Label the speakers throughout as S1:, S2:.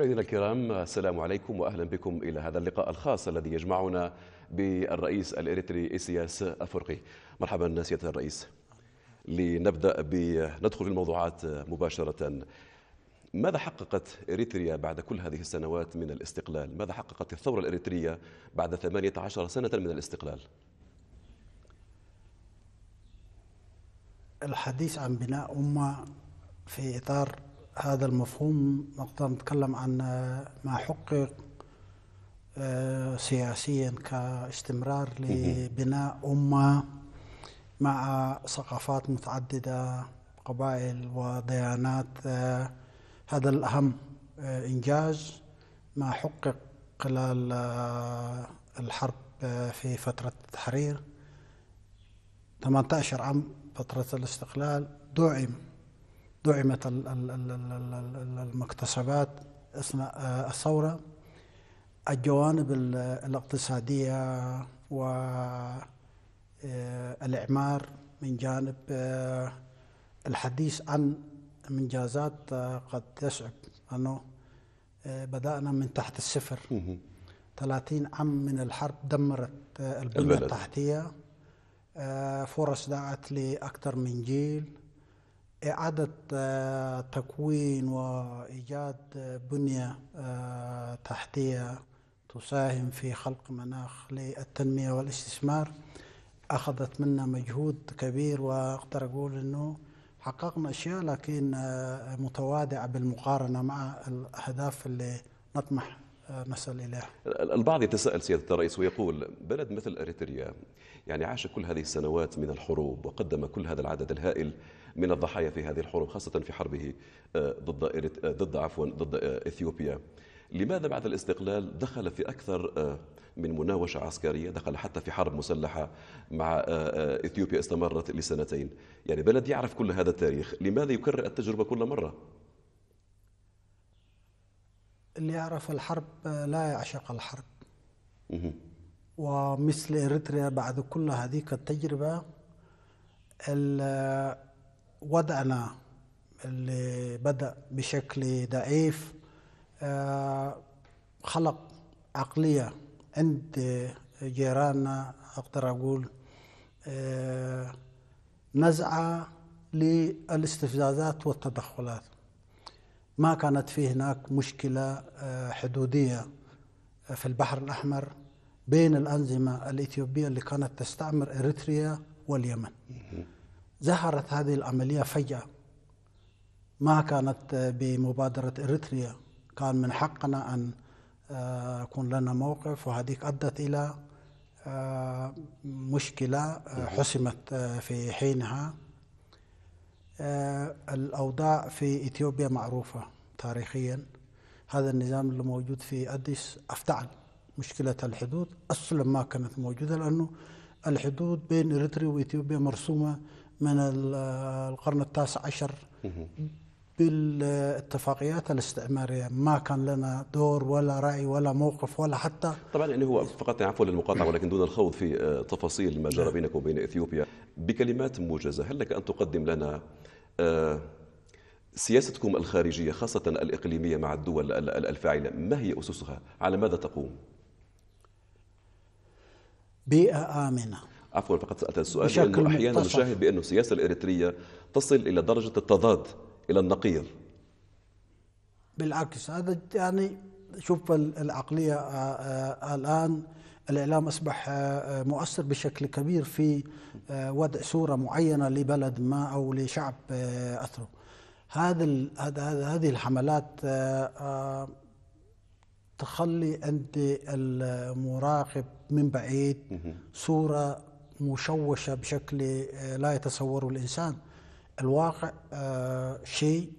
S1: مشاهدينا الكرام السلام عليكم واهلا بكم الى هذا اللقاء الخاص الذي يجمعنا بالرئيس الاريتري اسياس افرقي مرحبا سياده الرئيس لنبدا بندخل في الموضوعات مباشره ماذا حققت اريتريا بعد كل هذه السنوات من الاستقلال ماذا حققت الثوره الاريتريه بعد 18 سنه من الاستقلال
S2: الحديث عن بناء امه في اطار هذا المفهوم نقدر نتكلم عن آه، ما حقق آه، سياسيا كاستمرار لبناء أمة مع ثقافات متعددة قبائل وديانات آه، هذا الأهم إنجاز ما حقق خلال الحرب في فترة التحرير 18 عام فترة الاستقلال دعم دعمت المكتسبات اثناء آه، الثوره الجوانب الاقتصاديه والاعمار آه، من جانب آه، الحديث عن منجازات قد يصعب انه بدانا من تحت الصفر 30 عام من الحرب دمرت البنيه البلد. التحتيه فرص دعت لاكثر من جيل إعادة آه، تكوين وإيجاد آه، بنية آه، تحتية تساهم في خلق مناخ للتنمية والاستثمار أخذت منا مجهود كبير وأقدر أقول أنه حققنا أشياء لكن متوادعة بالمقارنة مع الأهداف اللي نطمح نصل إليها
S1: البعض يتساءل سيادة الرئيس ويقول بلد مثل أريتريا يعني عاش كل هذه السنوات من الحروب وقدم كل هذا العدد الهائل من الضحايا في هذه الحروب خاصة في حربه آه، ضد آه، ضد عفوا ضد آه، إثيوبيا لماذا بعد الاستقلال دخل في أكثر من مناوشة عسكرية دخل حتى في حرب مسلحة مع إثيوبيا استمرت لسنتين يعني بلد يعرف كل هذا التاريخ لماذا يكرر التجربة كل مرة
S2: اللي يعرف الحرب لا يعشق الحرب ومثل إريتريا بعد كل هذه التجربة وضعنا اللي بدأ بشكل ضعيف آه، خلق عقلية عند جيراننا أقدر أقول آه، نزعة للاستفزازات والتدخلات ما كانت في هناك مشكلة آه، حدودية في البحر الأحمر بين الأنظمة الإثيوبية اللي كانت تستعمر إريتريا واليمن ظهرت هذه العملية فجأة ما كانت بمبادرة إريتريا كان من حقنا أن آه، يكون لنا موقف وهذيك أدت إلى آه، مشكلة آه، حسمت في حينها الأوضاع في إثيوبيا معروفة تاريخيا هذا النظام اللي موجود في أديس أفتعل مشكلة الحدود أصلا ما كانت موجودة لأنه الحدود بين إريتريا وإثيوبيا مرسومة من القرن التاسع عشر بالاتفاقيات الاستعماريه ما كان لنا دور ولا راي ولا موقف ولا حتى
S1: طبعا يعني هو فقط عفوا للمقاطعه نعم. ولكن دون الخوض في آه، تفاصيل ما جرى نعم. بينك وبين اثيوبيا بكلمات موجزه هل لك ان تقدم لنا آه، سياستكم الخارجيه خاصه الاقليميه مع الدول الفاعله ما هي اسسها على ماذا تقوم
S2: بيئه امنه
S1: عفوا فقد سألت السؤال لأنه أحيانا نشاهد بأن السياسة الإريترية تصل إلى درجة التضاد إلى النقيض
S2: بالعكس هذا يعني شوف العقلية آه، آه، الآن الإعلام أصبح آه، مؤثر بشكل كبير في وضع صورة معينة لبلد ما أو لشعب أثره هذا هذه الحملات تخلي عند المراقب من بعيد صورة مشوشة بشكل آه، لا يتصوره الإنسان الواقع آه، شيء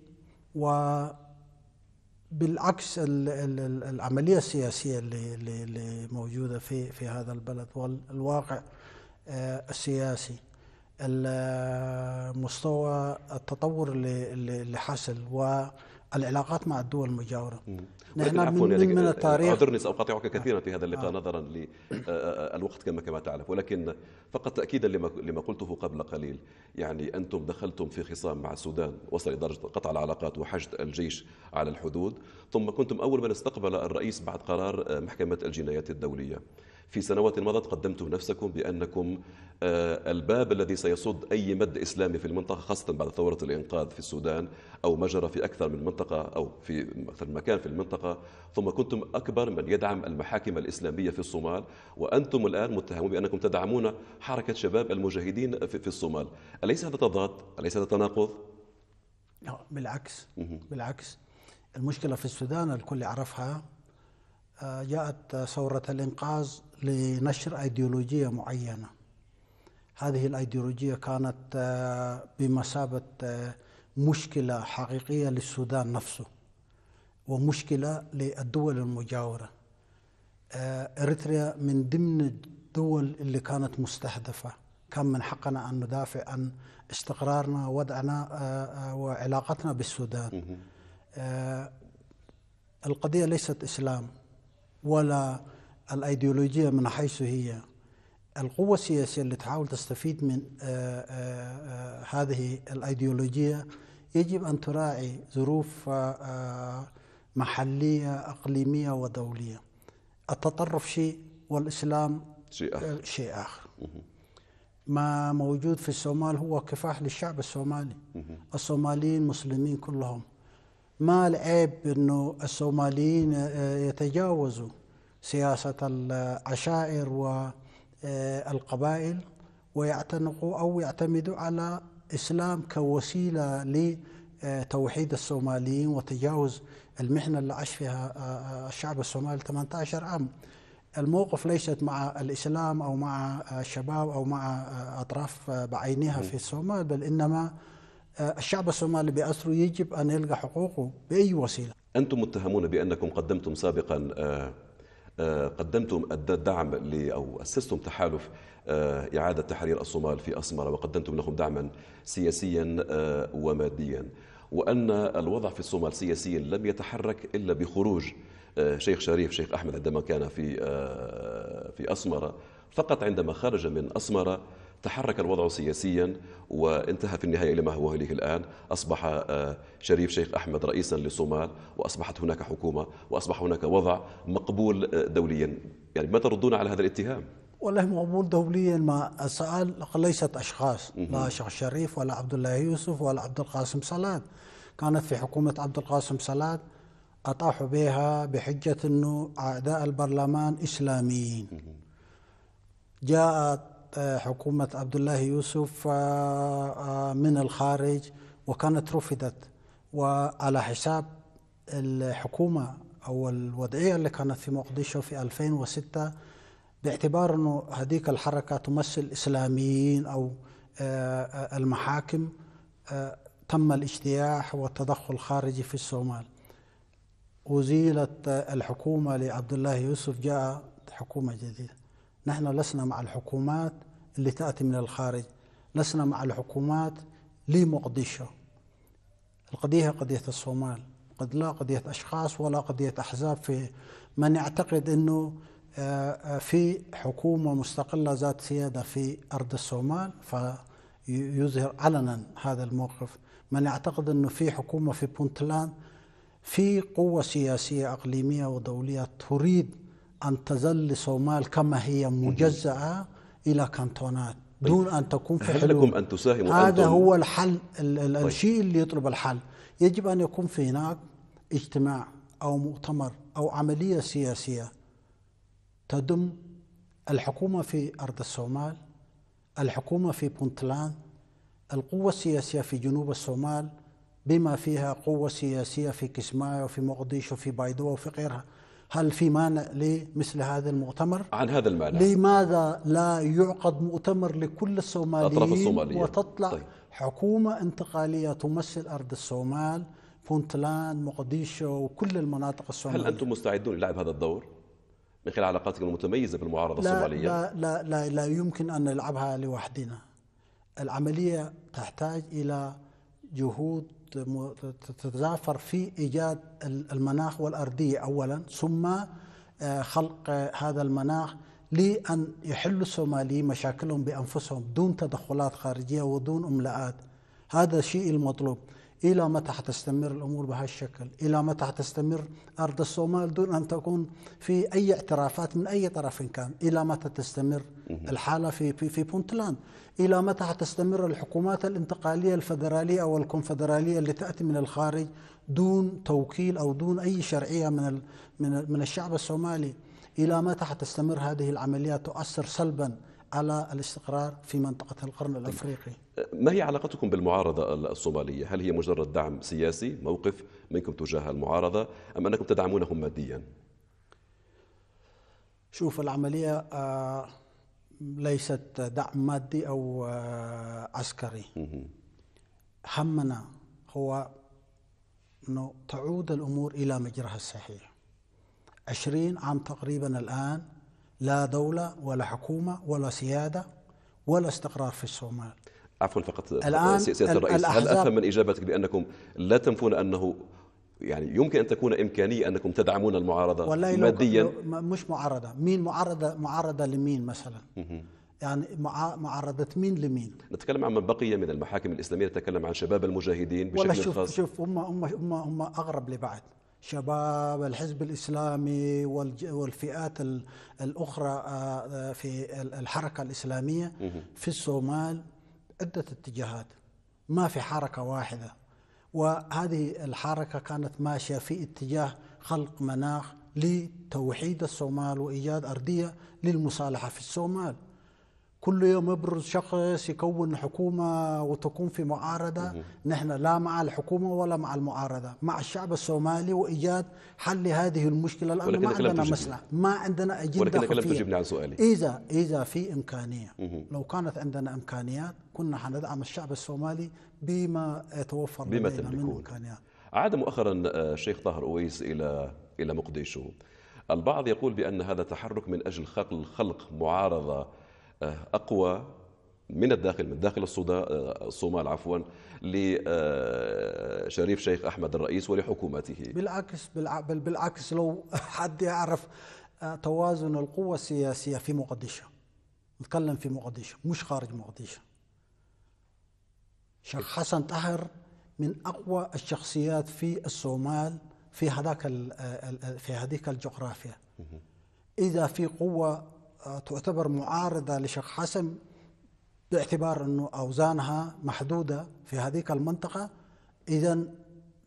S2: وبالعكس العملية السياسية اللي, اللي موجودة في, في هذا البلد والواقع آه، السياسي مستوى التطور اللي حصل و العلاقات مع الدول المجاورة نحن من, يعني من التاريخ
S1: أعذرني سأقاطعك آه. كثيرا في هذا اللقاء آه. نظرا للوقت آه، آه، كما كما تعرف ولكن فقط تأكيدا لما لما قلته قبل قليل يعني أنتم دخلتم في خصام مع السودان وصل لدرجة قطع العلاقات وحشد الجيش على الحدود ثم كنتم أول من استقبل الرئيس بعد قرار محكمة الجنايات الدولية في سنوات مضت قدمتم نفسكم بأنكم آه، الباب الذي سيصد أي مد إسلامي في المنطقة خاصة بعد ثورة الإنقاذ في السودان أو ما جرى في أكثر من منطقة أو في أكثر من مكان في المنطقة ثم كنتم أكبر من يدعم المحاكم الإسلامية في الصومال وأنتم الآن متهمون بأنكم تدعمون حركة شباب المجاهدين في الصومال أليس هذا تضاد؟ أليس هذا تناقض؟
S2: بالعكس بالعكس المشكله في السودان الكل يعرفها جاءت ثورة الإنقاذ لنشر أيديولوجية معينة هذه الأيديولوجية كانت آه، بمثابة آه، مشكلة حقيقية للسودان نفسه ومشكلة للدول المجاورة آه، إريتريا من ضمن الدول اللي كانت مستهدفة كان من حقنا أن ندافع عن استقرارنا وضعنا وعلاقتنا بالسودان القضية ليست إسلام ولا الايديولوجيه من حيث هي القوة السياسية اللي تحاول تستفيد من آه، آه، آه، هذه الأيديولوجية يجب أن تراعي ظروف محلية أقليمية ودولية التطرف شيء والإسلام شيء آخر, شيء آخر. ما موجود في الصومال هو كفاح للشعب الصومالي الصوماليين مسلمين كلهم ما العيب انه الصوماليين آه، يتجاوزوا سياسه العشائر والقبائل ويعتنقوا او يعتمدوا على الاسلام كوسيله لتوحيد الصوماليين وتجاوز المحنه اللي عاش فيها آه، آه، الشعب الصومالي 18 عام. الموقف ليست مع الاسلام او مع الشباب او مع اطراف بعينها في الصومال بل انما آه، الشعب الصومالي بأسره يجب أن يلقى حقوقه بأي وسيلة
S1: أنتم متهمون بأنكم قدمتم سابقا آه، آه، قدمتم الدعم أو أسستم تحالف إعادة تحرير الصومال في أسمرة وقدمتم لهم دعما سياسيا وماديا وأن الوضع في الصومال سياسيا لم يتحرك إلا بخروج شيخ شريف شيخ أحمد عندما كان في في أسمرة فقط عندما خرج من أسمرة تحرك الوضع سياسيا وانتهى في النهاية إلى ما هو إليه الآن أصبح آه، شريف شيخ أحمد رئيسا للصومال وأصبحت هناك حكومة وأصبح هناك وضع مقبول آه، دوليا يعني ما تردون على هذا الاتهام؟
S2: والله مقبول دوليا ما السؤال ليست أشخاص لا شيخ شريف ولا عبد الله يوسف ولا عبد القاسم صلاح كانت في حكومة عبد القاسم صلاح أطاحوا بها بحجة أنه أعداء البرلمان إسلاميين جاءت حكومة عبد الله يوسف آه، آه، من الخارج وكانت رفضت وعلى حساب الحكومة أو الوضعية اللي كانت في مقدشو في 2006 باعتبار أنه هذيك الحركة تمثل إسلاميين أو آه، المحاكم تم الاجتياح والتدخل الخارجي في الصومال أزيلت الحكومة لعبد الله يوسف جاء حكومة جديدة نحن لسنا مع الحكومات اللي تأتي من الخارج لسنا مع الحكومات لمقدشة القضية قضية الصومال قد لا قضية أشخاص ولا قضية أحزاب في من يعتقد أنه آه، آه، في حكومة مستقلة ذات سيادة في أرض الصومال فيظهر علنا هذا الموقف من يعتقد أنه في حكومة في بونتلان في قوة سياسية أقليمية ودولية تريد أن تزل الصومال كما هي مجزأة إلى كانتونات طيب. دون أن تكون في هل لكم أن تساهموا هذا هو الحل ال ال طيب. الشيء اللي يطلب الحل يجب أن يكون في هناك اجتماع أو مؤتمر أو عملية سياسية تدم الحكومة في أرض الصومال الحكومة في بونتلاند القوة السياسية في جنوب الصومال بما فيها قوة سياسية في كسماية وفي مقديشو وفي بايدو وفي غيرها هل في مانع لمثل هذا المؤتمر؟
S1: عن هذا المانع
S2: لماذا لا يعقد مؤتمر لكل الصوماليين الصومالية وتطلع طيب. حكومة انتقالية تمثل أرض الصومال بونتلان مقديشو وكل المناطق الصومالية هل أنتم
S1: مستعدون للعب هذا الدور؟ من خلال علاقاتكم المتميزة بالمعارضة لا الصومالية لا,
S2: لا, لا, لا يمكن أن نلعبها لوحدنا العملية تحتاج إلى جهود تتزافر في إيجاد المناخ والأرضية أولا ثم آه، خلق هذا المناخ لأن يحل الصوماليين مشاكلهم بأنفسهم دون تدخلات خارجية ودون أملاءات هذا الشيء المطلوب إلى متى حتستمر الأمور بهالشكل إلى متى حتستمر أرض الصومال دون أن تكون في أي اعترافات من أي طرف كان إلى متى تستمر الحالة في, في, في بونتلاند إلى متى حتستمر الحكومات الانتقالية الفدرالية أو الكونفدرالية اللي تأتي من الخارج دون توكيل أو دون أي شرعية من, من, من الشعب الصومالي إلى متى حتستمر هذه العمليات تؤثر سلباً على الاستقرار في منطقة القرن طيب. الأفريقي
S1: ما هي علاقتكم بالمعارضة الصومالية؟ هل هي مجرد دعم سياسي موقف منكم تجاه المعارضة أم أنكم تدعمونهم ماديا؟
S2: شوف العملية آه، ليست دعم مادي أو آه، عسكري همنا هو أنه تعود الأمور إلى مجراها الصحيح عشرين عام تقريبا الآن لا دولة ولا حكومة ولا سيادة ولا استقرار في الصومال
S1: عفوا فقط الآن سيادة الرئيس هل أفهم من إجابتك بأنكم لا تنفون أنه يعني يمكن أن تكون إمكانية أنكم تدعمون المعارضة ماديا
S2: مش معارضة مين معارضة معارضة لمين مثلا يعني معارضة مين لمين؟
S1: نتكلم عن من بقي من المحاكم الإسلامية نتكلم عن شباب المجاهدين بشكل ولا شوف خاص
S2: شوف هم هم هم هم أغرب لبعض شباب الحزب الإسلامي والفئات الأخرى آه، آه، في الحركة الإسلامية في الصومال عدة اتجاهات ما في حركة واحدة وهذه الحركة كانت ماشية في اتجاه خلق مناخ لتوحيد الصومال وإيجاد أرضية للمصالحة في الصومال كل يوم يبرز شخص يكون حكومة وتكون في معارضة نحن لا مع الحكومة ولا مع المعارضة مع الشعب الصومالي وإيجاد حل هذه المشكلة لأنه ما عندنا مسألة ما عندنا أجندة ولكنك لم عن سؤالي إذا إذا في إمكانية لو كانت عندنا إمكانيات كنا حندعم الشعب الصومالي بما يتوفر بما لدينا من إمكانيات
S1: عاد مؤخرا آه، الشيخ طاهر أويس إلى إلى مقديشو البعض يقول بأن هذا تحرك من أجل خلق معارضة آه، اقوى من الداخل من داخل آه، الصومال عفوا لشريف آه، شيخ احمد الرئيس ولحكومته
S2: بالعكس بالعكس لو حد يعرف توازن القوى السياسيه في مقدشه نتكلم في مقدشه مش خارج مقدشه شيخ حسن طاهر من اقوى الشخصيات في الصومال في هذاك في هذيك الجغرافيا اذا في قوه آه، تعتبر معارضة لشيخ حسن باعتبار أنه أوزانها محدودة في هذيك المنطقة إذا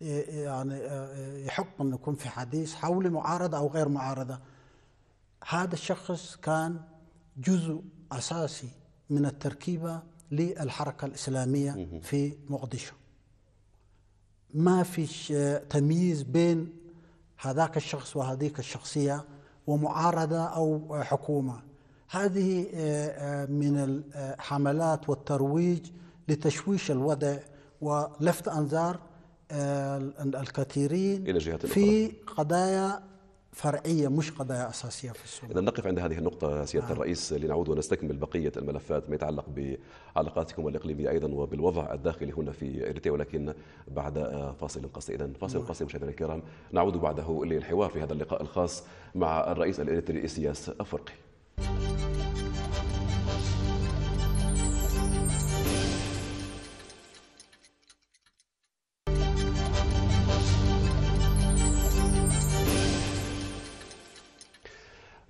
S2: آه، يعني آه، يحق أن يكون في حديث حول معارضة أو غير معارضة هذا الشخص كان جزء أساسي من التركيبة للحركة الإسلامية في مقدشو ما في تمييز بين هذاك الشخص وهذيك الشخصية ومعارضه او حكومه هذه آه، آه، من الحملات والترويج لتشويش الوضع ولفت انظار آه، الكثيرين في قضايا فرعية مش قضايا أساسية في السودان.
S1: إذا نقف عند هذه النقطة سيادة آه. الرئيس لنعود ونستكمل بقية الملفات ما يتعلق بعلاقاتكم الإقليمية أيضا وبالوضع الداخلي هنا في إريتريا ولكن بعد آه، فاصل قصير إذا فاصل آه. قصير مشاهدينا الكرام نعود بعده للحوار في هذا اللقاء الخاص مع الرئيس الاريتري إسياس أفرقي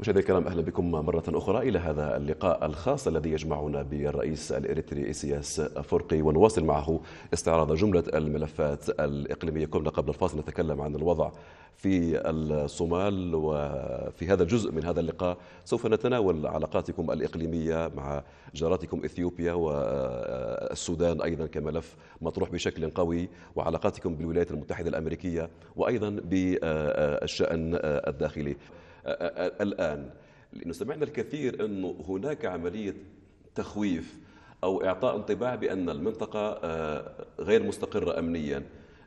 S1: مشاهدينا الكرام اهلا بكم مره اخرى الى هذا اللقاء الخاص الذي يجمعنا بالرئيس الاريتري اسياس افرقي ونواصل معه استعراض جمله الملفات الاقليميه كنا قبل الفاصل نتكلم عن الوضع في الصومال وفي هذا الجزء من هذا اللقاء سوف نتناول علاقاتكم الاقليميه مع جاراتكم اثيوبيا والسودان ايضا كملف مطروح بشكل قوي وعلاقاتكم بالولايات المتحده الامريكيه وايضا بالشان الداخلي الآن لأنه سمعنا الكثير أنه هناك عملية تخويف أو إعطاء انطباع بأن المنطقة آه، غير مستقرة أمنياً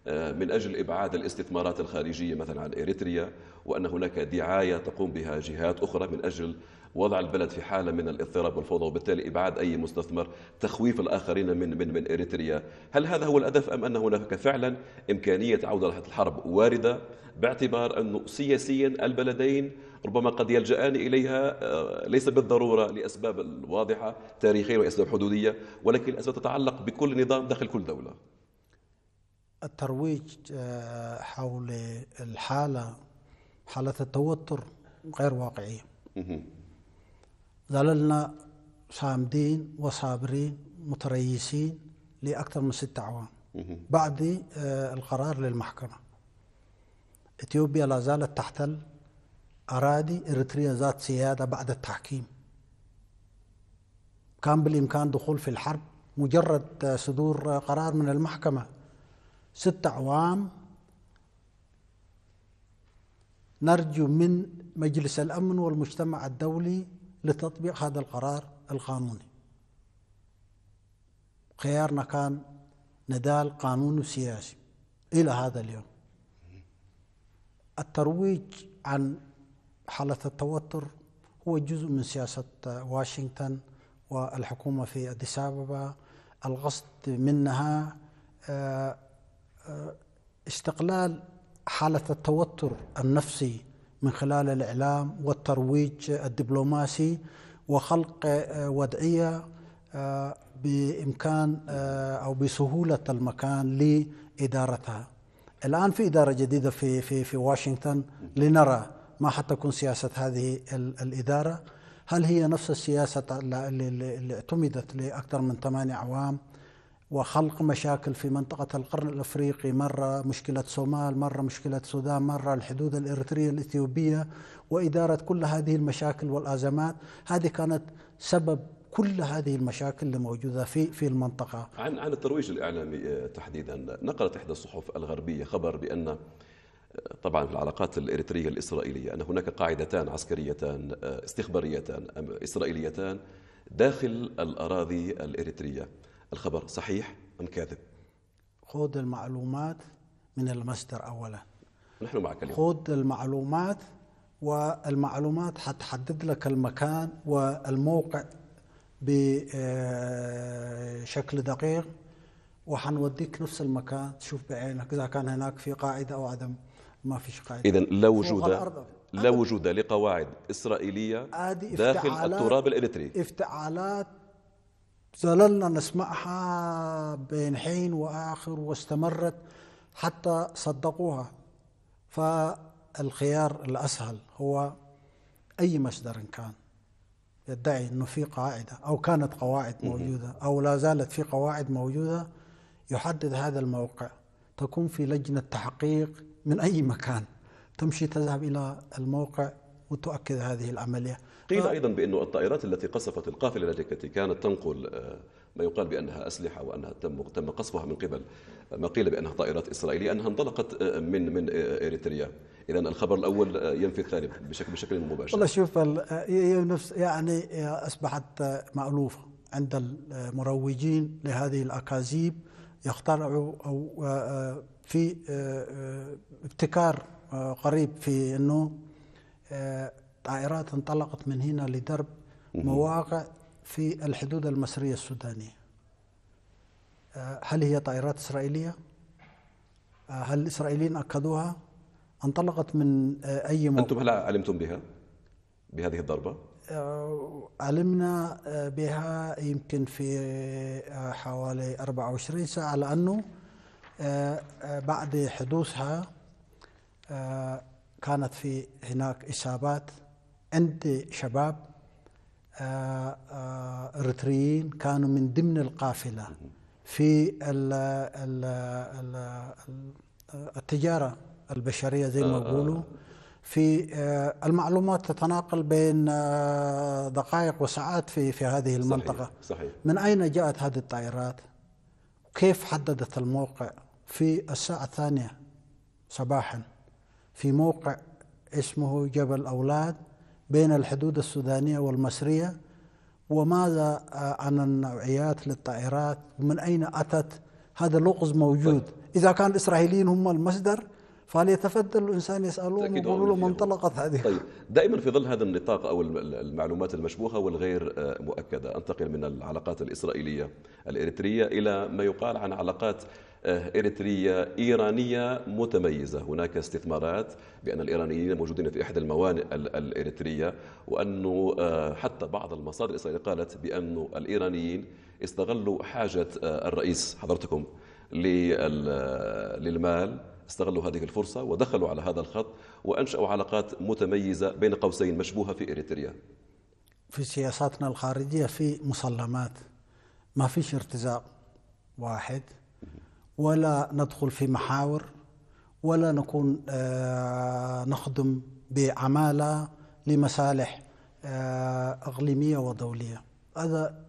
S1: آه، من أجل إبعاد الاستثمارات الخارجية مثلا عن إريتريا وأن هناك دعاية تقوم بها جهات أخرى من أجل وضع البلد في حاله من الاضطراب والفوضى وبالتالي ابعاد اي مستثمر تخويف الاخرين من من من اريتريا هل هذا هو الهدف ام ان هناك فعلا امكانيه عوده الحرب وارده باعتبار انه سياسيا البلدين ربما قد يلجأان إليها آه، ليس بالضرورة لأسباب واضحة تاريخية وأسباب حدودية ولكن الأسباب تتعلق بكل نظام داخل كل دولة
S2: الترويج آه، حول الحالة حالة التوتر غير واقعية ظللنا صامدين وصابرين متريسين لأكثر من ستة أعوام بعد آه، القرار للمحكمة إثيوبيا لا زالت تحتل أراضي إريتريا ذات سيادة بعد التحكيم كان بالإمكان دخول في الحرب مجرد آه، صدور آه، قرار من المحكمة ست أعوام نرجو من مجلس الأمن والمجتمع الدولي لتطبيق هذا القرار القانوني خيارنا كان ندال قانون سياسي إلى هذا اليوم الترويج عن حالة التوتر هو جزء من سياسة واشنطن والحكومة في أديس القصد منها آه، آه، استقلال حالة التوتر النفسي من خلال الإعلام والترويج الدبلوماسي وخلق آه، وضعية آه، بإمكان آه، أو بسهولة المكان لإدارتها الآن في إدارة جديدة في, في, في واشنطن لنرى ما حتكون سياسة هذه الإدارة هل هي نفس السياسة اللي اعتمدت لأكثر من ثمانية أعوام وخلق مشاكل في منطقة القرن الأفريقي مرة مشكلة صومال مرة مشكلة السودان مرة الحدود الإريترية الإثيوبية وإدارة كل هذه المشاكل والأزمات هذه كانت سبب كل هذه المشاكل اللي موجوده في في المنطقه.
S1: عن عن الترويج الاعلامي آه، تحديدا، نقلت احدى الصحف الغربيه خبر بان آه، طبعا في العلاقات الاريتريه الاسرائيليه ان هناك قاعدتان عسكريتان آه، استخباريتان اسرائيليتان داخل الاراضي الاريتريه الخبر صحيح أم كاذب
S2: خذ المعلومات من المصدر أولا نحن معك اليوم خذ المعلومات والمعلومات حتحدد لك المكان والموقع بشكل دقيق وحنوديك نفس المكان تشوف بعينك اذا كان هناك في قاعده او عدم ما فيش قاعده اذا لا وجود
S1: لا وجود لقواعد اسرائيليه داخل التراب الاريتري
S2: افتعالات ظللنا نسمعها بين حين واخر واستمرت حتى صدقوها فالخيار الاسهل هو اي مصدر كان يدعي انه في قاعده او كانت قواعد موجوده او لا زالت في قواعد موجوده يحدد هذا الموقع تكون في لجنه تحقيق من اي مكان تمشي تذهب الى الموقع وتؤكد هذه العمليه
S1: قيل آه. أيضا بأن الطائرات التي قصفت القافلة التي كانت تنقل آه، ما يقال بأنها أسلحة وأنها تم تم قصفها من قبل آه، ما قيل بأنها طائرات إسرائيلية أنها انطلقت من من إريتريا إذا الخبر الأول ينفي الثاني بشكل بشكل مباشر والله شوف
S2: نفس يعني أصبحت مألوفة عند المروجين لهذه الأكاذيب يخترعوا أو في ابتكار قريب في أنه طائرات انطلقت من هنا لدرب مواقع في الحدود المصرية السودانية آه، هل هي طائرات إسرائيلية؟ آه، هل الإسرائيليين أكدوها؟ انطلقت من آه، أي
S1: موقع؟ أنتم هل علمتم بها؟ بهذه الضربة؟
S2: علمنا بها يمكن في حوالي 24 ساعة لأنه بعد حدوثها كانت في هناك إصابات عندي شباب آه، آه، اريتريين كانوا من ضمن القافله في التجاره البشريه زي ما آه، يقولوا في المعلومات تتناقل بين دقائق وساعات في في هذه المنطقه صحيح. صحيح. من اين جاءت هذه الطائرات كيف حددت الموقع في الساعه الثانيه صباحا في موقع اسمه جبل اولاد بين الحدود السودانية والمصرية وماذا آه، عن النوعيات للطائرات ومن أين أتت هذا لغز موجود طيب. إذا كان الإسرائيليين هم المصدر فليتفضل الانسان يسالوه ويقولوا له من انطلقت هذه
S1: طيب دائما في ظل هذا النطاق او المعلومات المشبوهه والغير آه، مؤكده انتقل من العلاقات الاسرائيليه الاريتريه الى ما يقال عن علاقات آه، إريترية إيرانية متميزة هناك استثمارات بأن الإيرانيين موجودين في إحدى الموانئ الإريترية وأنه آه، حتى بعض المصادر الإسرائيلية قالت بأن الإيرانيين استغلوا حاجة آه، الرئيس حضرتكم للمال استغلوا هذه الفرصة ودخلوا على هذا الخط وأنشأوا علاقات متميزة بين قوسين مشبوهة في إريتريا
S2: في سياساتنا الخارجية في مسلمات ما فيش ارتزاق واحد ولا ندخل في محاور ولا نكون آه، نخدم بعمالة لمصالح آه، أقليمية ودولية هذا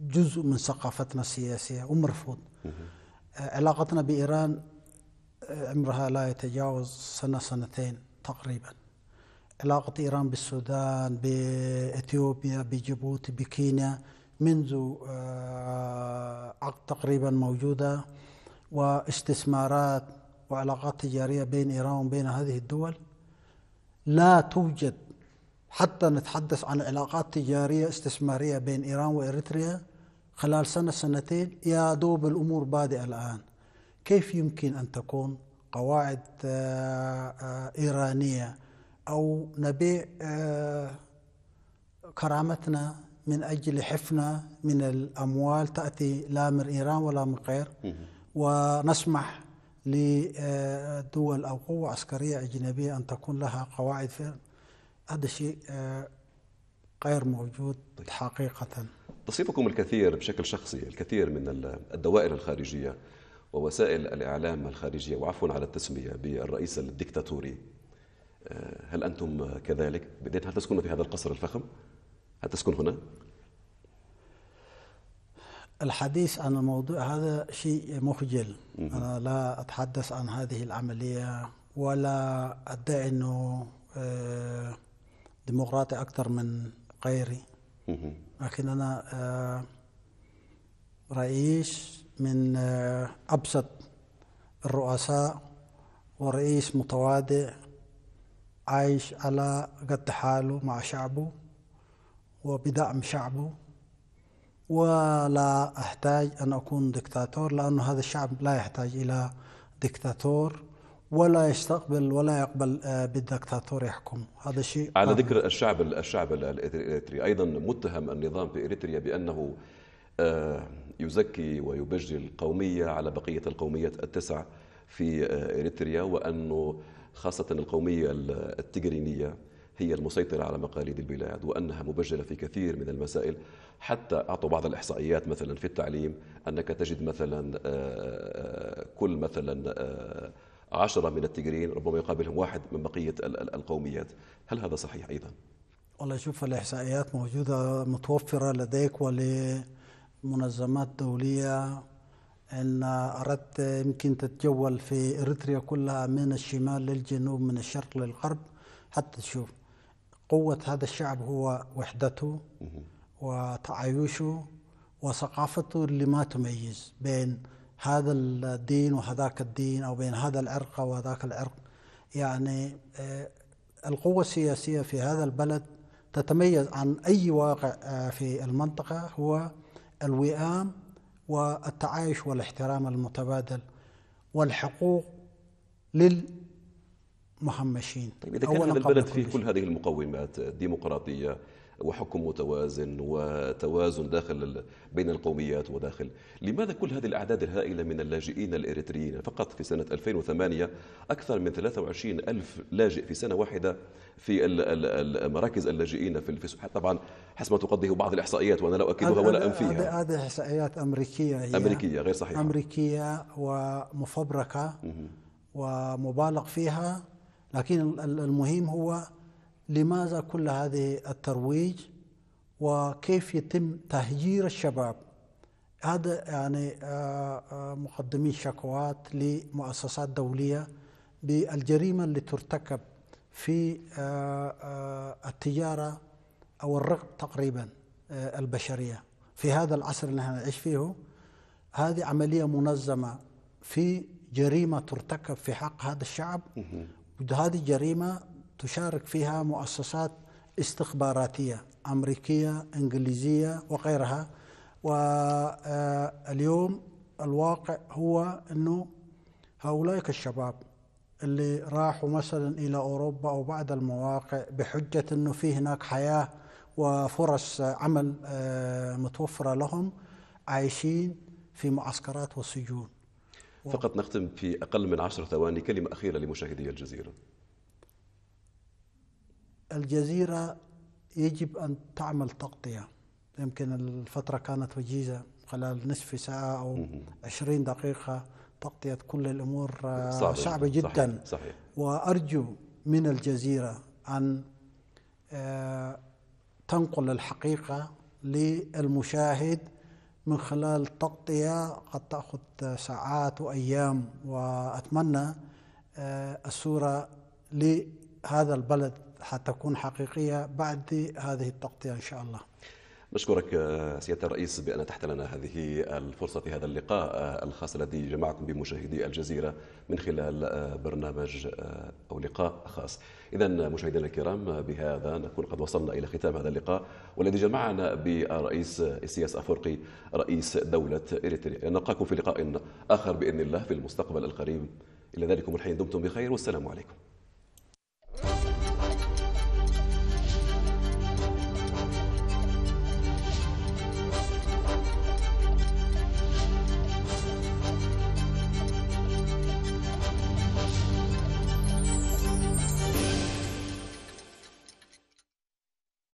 S2: جزء من ثقافتنا السياسية ومرفوض آه، علاقتنا بإيران عمرها لا يتجاوز سنة سنتين تقريبا علاقة إيران بالسودان بإثيوبيا بجيبوتي بكينيا منذ آه، عقد تقريبا موجودة واستثمارات وعلاقات تجارية بين إيران وبين هذه الدول لا توجد حتى نتحدث عن علاقات تجارية استثمارية بين إيران وإريتريا خلال سنة سنتين يا دوب الأمور بادئة الآن كيف يمكن أن تكون قواعد آه، آه، إيرانية أو نبيع كرامتنا من أجل حفنة من الأموال تأتي لا من إيران ولا من غير ونسمح لدول أو قوة عسكرية أجنبية أن تكون لها قواعد في هذا شيء آه، غير موجود حقيقة
S1: تصيبكم الكثير بشكل شخصي الكثير من الدوائر الخارجية ووسائل الإعلام الخارجية وعفوا على التسمية بالرئيس الدكتاتوري آه، هل أنتم كذلك؟ بديت هل تسكنون في هذا القصر الفخم؟ هل تسكن هنا؟
S2: الحديث عن الموضوع هذا شيء مخجل أنا لا أتحدث عن هذه العملية ولا أدعي أنه آه، ديمقراطي أكثر من غيري لكن أنا آه، رئيس من آه، أبسط الرؤساء ورئيس متواضع عايش على قد حاله مع شعبه وبدعم شعبه ولا أحتاج أن أكون دكتاتور لأن هذا الشعب لا يحتاج إلى دكتاتور ولا يستقبل ولا يقبل آه، بالدكتاتور يحكم هذا شيء على آه.
S1: ذكر الشعب الشعب الاريتري ايضا متهم النظام في اريتريا بانه آه، يزكي ويبجي القوميه على بقيه القوميات التسع في آه، اريتريا وانه خاصه القوميه التجرينيه هي المسيطرة على مقاليد البلاد وأنها مبجلة في كثير من المسائل حتى أعطوا بعض الإحصائيات مثلا في التعليم أنك تجد مثلا آه، آه، كل مثلا آه، عشرة من التجرين ربما يقابلهم واحد من بقية القوميات هل هذا صحيح أيضا؟
S2: والله شوف الإحصائيات موجودة متوفرة لديك ولمنظمات دولية إن أردت يمكن تتجول في إريتريا كلها من الشمال للجنوب من الشرق للغرب حتى تشوف قوة هذا الشعب هو وحدته وتعايشه وثقافته اللي ما تميز بين هذا الدين وهذاك الدين أو بين هذا العرق وهذاك العرق يعني آه، القوة السياسية في هذا البلد تتميز عن أي واقع آه، في المنطقة هو الوئام والتعايش والاحترام المتبادل والحقوق لل محمشين طيب إذا كان هذا البلد
S1: فيه كل هذه المقومات الديمقراطية وحكم متوازن وتوازن داخل بين القوميات وداخل لماذا كل هذه الأعداد الهائلة من اللاجئين الإريتريين فقط في سنة 2008 أكثر من 23 ألف لاجئ في سنة واحدة في مراكز اللاجئين في طبعا حسب ما تقضيه بعض الإحصائيات وأنا لا أؤكدها ولا أنفيها
S2: هذه إحصائيات أمريكية هي أمريكية غير صحيحة أمريكية ومفبركة ومبالغ فيها لكن المهم هو لماذا كل هذه الترويج وكيف يتم تهجير الشباب هذا يعني آه، آه، مقدمي شكوات لمؤسسات دولية بالجريمة اللي ترتكب في آه، التجارة أو الرقب تقريبا البشرية في هذا العصر اللي احنا نعيش فيه هذه عملية منظمة في جريمة ترتكب في حق هذا الشعب هذه جريمة تشارك فيها مؤسسات استخباراتية أمريكية إنجليزية وغيرها واليوم آه، الواقع هو أنه هؤلاء الشباب اللي راحوا مثلا إلى أوروبا أو بعض المواقع بحجة أنه في هناك حياة وفرص عمل آه، متوفرة لهم عايشين في معسكرات وسجون
S1: فقط نختم في أقل من عشر ثواني كلمة أخيرة لمشاهدي الجزيرة
S2: الجزيرة يجب أن تعمل تغطية يمكن الفترة كانت وجيزة خلال نصف ساعة أو 20 دقيقة تغطية كل الأمور صعبة, آه، صعبة جدا صحيح. صحيح. وأرجو من الجزيرة أن آه، تنقل الحقيقة للمشاهد من خلال تغطية قد تأخذ ساعات وأيام وأتمنى الصورة آه، لهذا البلد حتكون حقيقية بعد هذه التغطية إن شاء الله
S1: نشكرك آه، سيادة الرئيس بأن تحت لنا هذه الفرصة في هذا اللقاء آه، الخاص الذي جمعكم بمشاهدي الجزيرة من خلال آه، برنامج أو لقاء خاص إذا مشاهدينا الكرام بهذا نكون قد وصلنا إلى ختام هذا اللقاء والذي جمعنا بالرئيس إسياس أفرقي رئيس دولة إريتريا نلقاكم في لقاء آخر بإذن الله في المستقبل القريب إلى ذلكم الحين دمتم بخير والسلام
S2: عليكم